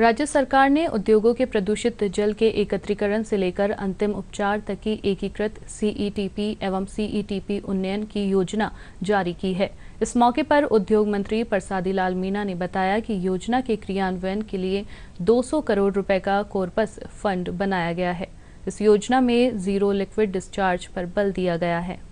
राज्य सरकार ने उद्योगों के प्रदूषित जल के एकत्रीकरण से लेकर अंतिम उपचार तक की एकीकृत सीईटीपी e एवं सीईटीपी e उन्नयन की योजना जारी की है इस मौके पर उद्योग मंत्री परसादी लाल मीणा ने बताया कि योजना के क्रियान्वयन के लिए 200 करोड़ रुपए का कोरपस फंड बनाया गया है इस योजना में जीरो लिक्विड डिस्चार्ज पर बल दिया गया है